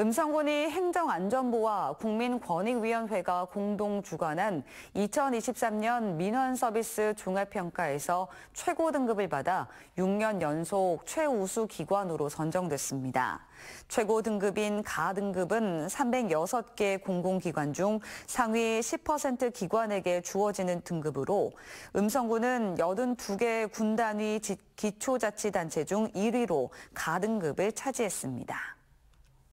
음성군이 행정안전부와 국민권익위원회가 공동 주관한 2023년 민원서비스 종합평가에서 최고 등급을 받아 6년 연속 최우수 기관으로 선정됐습니다. 최고 등급인 가 등급은 306개 공공기관 중 상위 10% 기관에게 주어지는 등급으로 음성군은 82개 군단위 기초자치단체 중 1위로 가 등급을 차지했습니다.